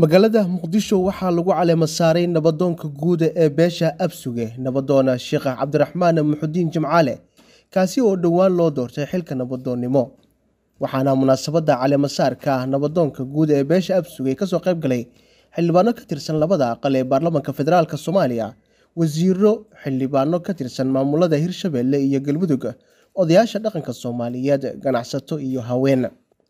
magaalada muqdisho waxaa lagu caleemasaaray nabadoonka guud ee beesha absuge nabadoona sheekha cabdiraxmaan muxudiin jimcaale kaasi oo dhowaan loo doortay xilka nabadoonnimo waxaana munaasabadda caleemasaarka nabadoonka guud ee beesha absuge kasoo qayb galay xildhibaano ka tirsan labada aqal ee baarlamaanka federaalk soomaaliya wasiiro xildhibaano ka tirsan maamulada hirshabeelle iyo galmudug odayaasha dhaqanka soomaaliyeed ganacsato iyo haween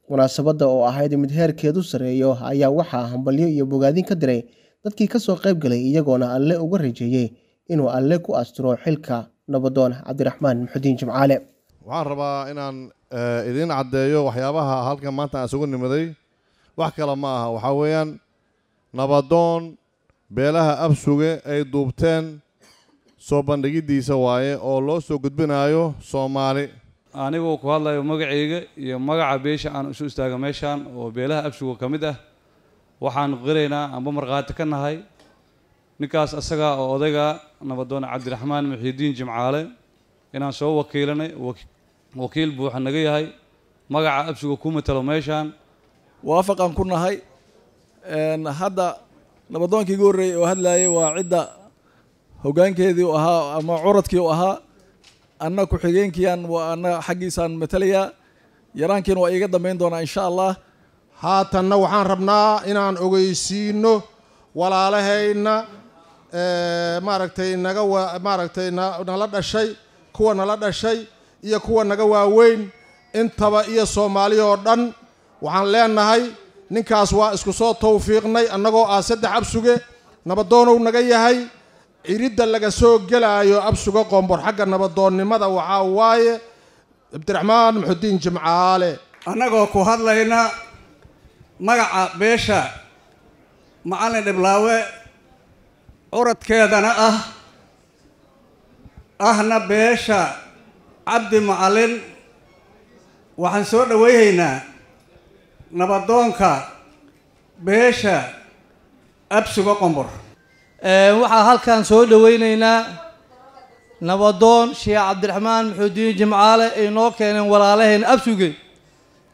Munaasabadda oo ahayd mid heerkeedu sarreeyo ayaa waxaa hambalyo iyo bogaadin ka diray dadkii ka soo qayb galay iyagoona Alle uga rajeeyay inuu Alle ku asturo xilka nabadoon Cabdiraxmaan Muxudiin Jimcaale. Waxaan rabaa inaan eh, idiin caddeeyo waxyaabaha halkan maanta aan isugu nimiday wax kale ma aha waxaa weeyaan nabadoon beelaha absuge ay duubteen soo bandhigiddiisa waaye oo loo soo gudbinayo Soomaali anigoo ku hadlayo magacayga iyo magaca beesha aan isu istaaga meeshaan oo beelaha absugo ka mid ah waxaan qiraynaa amba markhaati ka nahay ninkaas asagaa oo odayga nabadoone cabdiraxmaan muxiidiin jimcaale inaan soo wakiilanay wakiil buuxa naga yahay magaca absuga ku matalo meeshaan waafaqaan ku nahay hadda nabadoonkii igu horreeyey oo hadlayay waa cidda hoggaankeedii u ahaa ama curadkii u ahaa anna ku-xigeenkiian waa anna xaggiisaan matalayaa yaraankiin waa iiga dambayn doonaa insha allah haatanna waxaan rabnaa inaan ogeysiino walaalahayna maaragtay naga maaragtay na nala dhashay kuwa nala dhashay iyo kuwa naga waaweyn intaba iyo soomaali oo dhan waxaan leenahay ninkaas waa isku soo tawfiiqnay annagoo ah saddex absuge nabadoonow naga yahay ciridda laga soo gelaayo absuga qoonbor xagga nabadoonnimada waxaa waaye cabdiraxmaan muxudiin jimcaale annagoo ku hadlayna magaca beesha macalin dhiblaawe curadkeedana ah ahna beesha cabdi macalin waxaan soo dhoweynaynaa nabadoonka beesha absuga qombor waxaa halkan soo dhaweyneynaa nabadoon sheekh cabdiraxmaan maxuudiin jimcaale ay noo keeneen walaalaheen absuge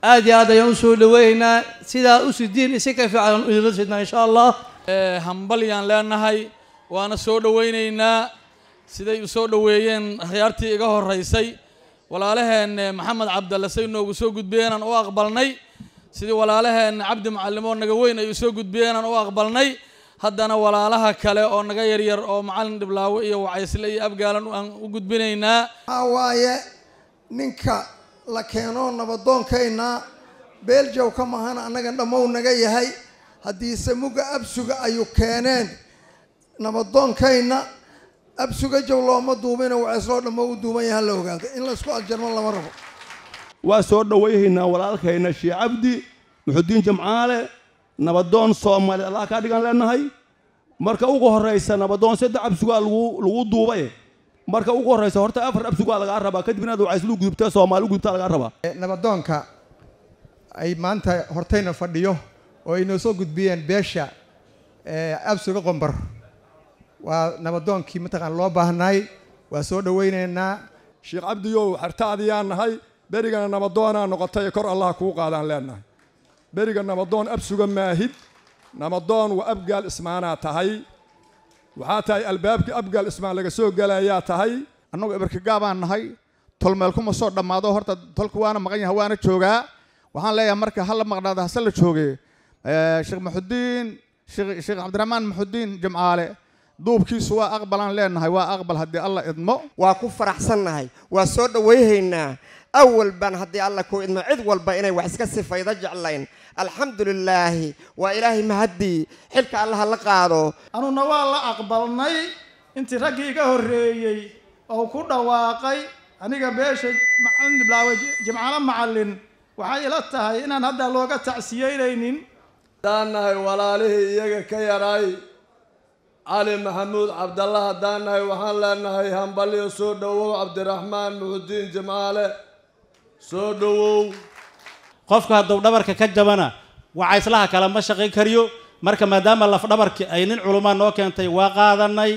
aad iyo aad ayaan usoo dhaweyneynaa sidaa usidiin isi ka fiican aan uila sidnaa insha allah hambalyaan leenahay waana soo dhaweyneynaa siday usoo dhaweeyeen akhyaartii iga horeysay walaalaheen maxamed cabdalla say noogu soo gudbiyeen aan u aqbalnay sidii walaalaheen cabdi macalimood naga weyn ay usoo gudbiyeen aan u aqbalnay haddana walaalaha kale oo naga yaryar oo macalin dhiblaawo iyo wacaysle iyo abgaalan aan u gudbinaynaa waxaa waaye ninka la keeno nabaddoonkaynaa ka mahana annagan dhammow naga yahay haddiise muga absuga ayuu keeneen nabadoonkayna absuga jaw looma duumina wacaysloo dhammo u duuman yaha la ogaado in laysku agjarmo lama rabo waa soo dhawayhaynaa walaalkayna shii cabdi muxudiin jamcaale nabadoon soomaaliya allah kaa dhigan leenahay marka ugu horraysa nabadoon saddex absugaa lagu duubay marka ugu horeysa horta afar absugaa lagaa rabaa kadib inaad wacayslu gudubta soomaali u gudubtaa lagaa rabaa eh, nabadoonka ay maanta hortayna fadhiyo oo ay noo soo gudbiyeen beesha eh, absuga qombar waa nabadoonkii mataqaan loo baahnaay waa soo dhowaynaynaa sheekh cabdiyow xertaadiyaa nahay berigana nabadoonaa noqotay kor allah kuu qaadaan leenahay beriga nabadoon absuga maahid nabadoon waa abgaal ismaanaa tahay waxaa tahay albaabkii abgaal ismaan laga soo galayaa tahay annagu gaabaan nahay kuma soo dhammaado horta tolku waana maqan yahay waana joogaa waxaan leeyahay marka ha la maqnaado hase la jooge eh, sheekh maxudiin sheekh cabdiraxmaan maxudiin jimcaale duubkiisu waa aqbalaan leenahay waa aqbal haddii alla idmo waa ku faraxsannahay waa soo dhaweyhaynaa awal baan haddii alla ku idmo cid walba inay wax iska sifayda jeclayn alxamdu lilaahi waa ilaahay mahaddii xilka allaha la qaado anuna waa la aqbalnay intii raggii iga horreeyey oo ku dhawaaqay aniga beesha macalin diblaawe jimcano macallin waxay ila tahay inaan hadda looga tacsiyeynaynin haddaan nahay walaalihii iyaga ka yaray cali maxamuud cabdallah haddaannahay waxaan leenahay hambaliyo soo dhowow cabdiraxmaan muxudiin jimcaale soo dhowow qofka hadduu dhabarka ka jabana wacayslaha ma shaqayn kariyo marka maadaama laf ay nin culumaa noo keentay waa qaadanay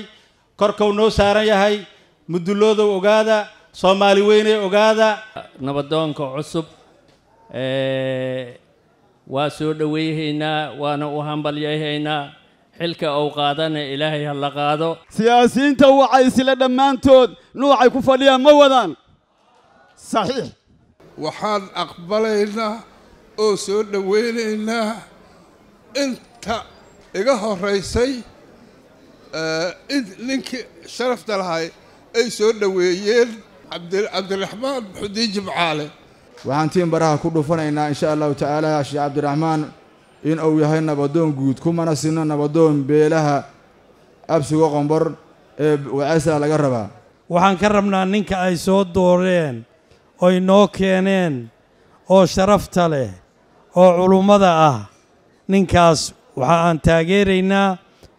korkau noo saaran yahay mudulloodow ogaada soomaali weynee ogaada ah, nabadoonka cusub waa soo dhoweyhaynaa waana u hambalyayhaynaa xilka uu qaadana ilaahay ha la qaado siyaasiyiinta wacaysile dhammaantood nuucay ku fadhiyaan ma wadaan saxiix waxaan aqbalaynaa oo soo dhoweynaynaa inta iga horeysay eh, in ninkii sharafta lahay ay soo dhoweeyeen cabdiraxmaan xudii jimcaale waxaan tiin baraha ku dhufanaynaa insha allahu tacaala sheekh cabdiraxmaan in uu yahay nabadoon guud ku mana sinno nabadoon beelaha absuga qombor ee wacaysala laga rabaa waxaan ka rabnaa ninka ay soo dooreen oy noo keeneen oo sharafta leh oo culummada ah ninkaas waxa aan taageeraynaa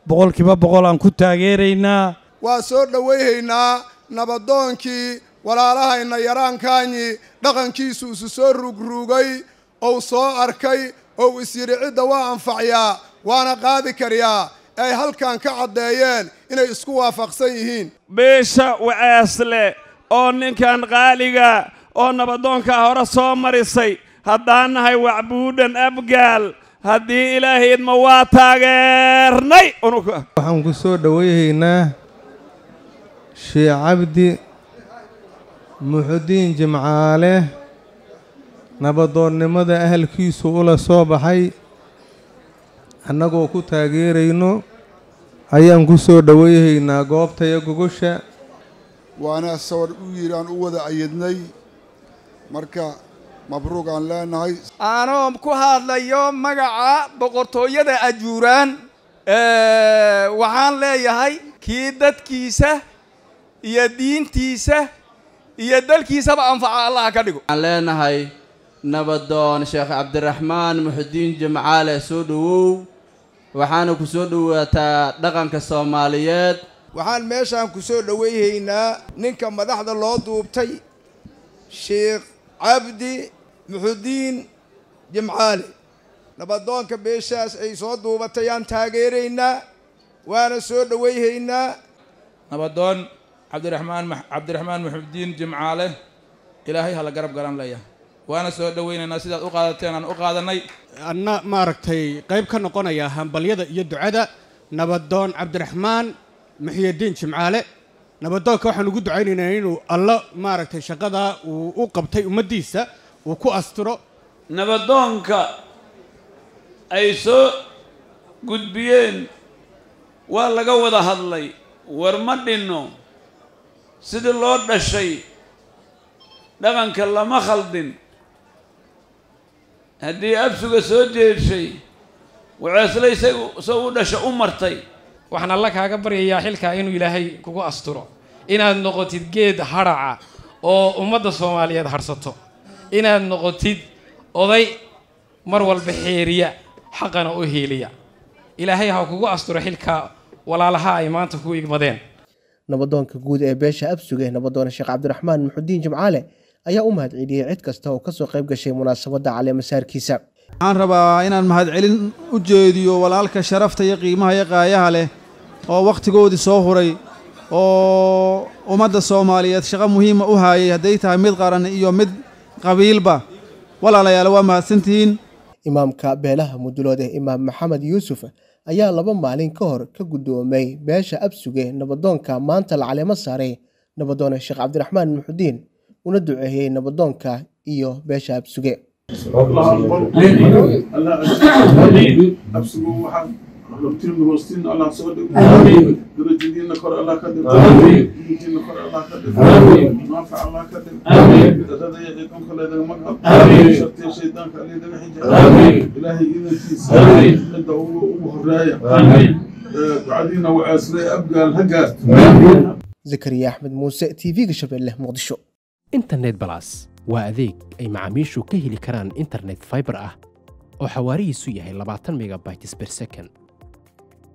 boqolkiiba boqol aan ku taageeraynaa waa soo dhowayhaynaa nabadoonkii walaalahayna yaraankaanyi dhaqankiisu isu soo rugruugay ou soo arkay ou is cidda waa anfacyaa waana qaadi karyaa ay halkan ka caddeeyeen inay isku waafaqsan yihiin beesha wacaasle oo ninkan qaaliga oo nabadoonkaa ah, hore soo marisay haddaannahay wacbuudhan abgaal haddii ilaahaydma waa taageernay ah. waxaan ku soo dhowayhaynaa sheekh cabdi muxudiin jimcaale nabadoonnimada ahalkiisu ula soo baxay annagoo ku taageerayno ayaan ku soo goobta iyo gogosha waana sawar u yiraan u wada ayidnay marka mabruuq aan leenahay aanoo ku hadlayo magaca boqortooyada ajuuraan waxaan leeyahay kii dadkiisa iyo diintiisa iyo dalkiisaba anfaca allaha ka dhigo waxaan leenahay nabadoon sheekh cabdiraxmaan muxudiin jimcaale soo dhowow waxaana ku soo dhowaataa dhaqanka soomaaliyeed waxaan meeshaan ku soo dhowayhaynaa ninka madaxda loo duubtay sheekh cabdi muxudiin jimcaali nabadoonka beeshaas ay soo duubatayaan taageeraynaa waana soo dhowayhaynaa nabadoon cabdiraxmaan cabdiraxmaan muxudiin jimcaale ilaahay hala garab garanlaya waana soo dhowaynaynaa sidaad u qaadateen aan u qaadanay anna maaragtay qayb ka noqonaya hambalyada iyo ducada nabadoon cabdiraxmaan muxiyadiin jimcaale nabadoonka waxaan ugu ducaynaynaa inuu alla maaragtay shaqadaa uu u qabtay ummaddiisa uu ku astiro nabadoonka ay soo gudbiyeen waa laga wada hadlay war ma dhinno sidii loo dhashay dhaqanka lama khaldin haddii absuga soo jeeshay waxeesle isagu soo u dhasha u martay waxaan alla kaaga baryayaa xilkaa inuu ilaahay kugu asturo inaad noqotid geed haraca oo ummadda soomaaliyeed harsato inaad noqotid oday mar walba xeeriya xaqana u heeliya ilaahay ha kugu asturo xilkaa walaalaha ay maanta ku igmadeen nabadoonka guud ee beesha absuge nabadoone sheekh cabdiraxmaan muxudiin jimcaale ayaa u mahad celiyey cid kasta oo kasoo qayb gashay munaasabadda caleemasaarkiisa waxaan rabaa inaan mahadcelin u jeediyo walaalka sharafta iyo qiimaha iyo qaayaha leh oo wakhtigoodii soo huray oo ummadda soomaaliyeed shaqo muhiima u haayay hadday tahay mid qaran iyo mid qabiilba walaalayaal waa mahadsantihiin imaamka beelaha mudulood imaam maxamed yuusuf ayaa laba maalin ka hor ka guddoomay beesha absuge nabadoonka maanta la caleemo saaray nabadoone sheekh cabdiraxmaan muxudiin una duceeyey nabadoonka iyo beesha absuge lobtinmi rostinno allah sowa ɗum daraji ɗinno koɗo allah kadde ɗumtinno koɗo allah kadde nafa allah kadde ɓiɗatade yeƴe ɗon ko leydaga magal sarte cheydan ko aleydaga hija ilahi ina tiis edda ugu horraya ducadiina wa aasray abgaal ha gaarto zakariya axmed muuse t v-ga shabeelle muqdisho internet balas waa adeeg ay macaamiishu ka heli karaan internet fiber ah oo xawaarihiisu yahay labaatan megabytes per second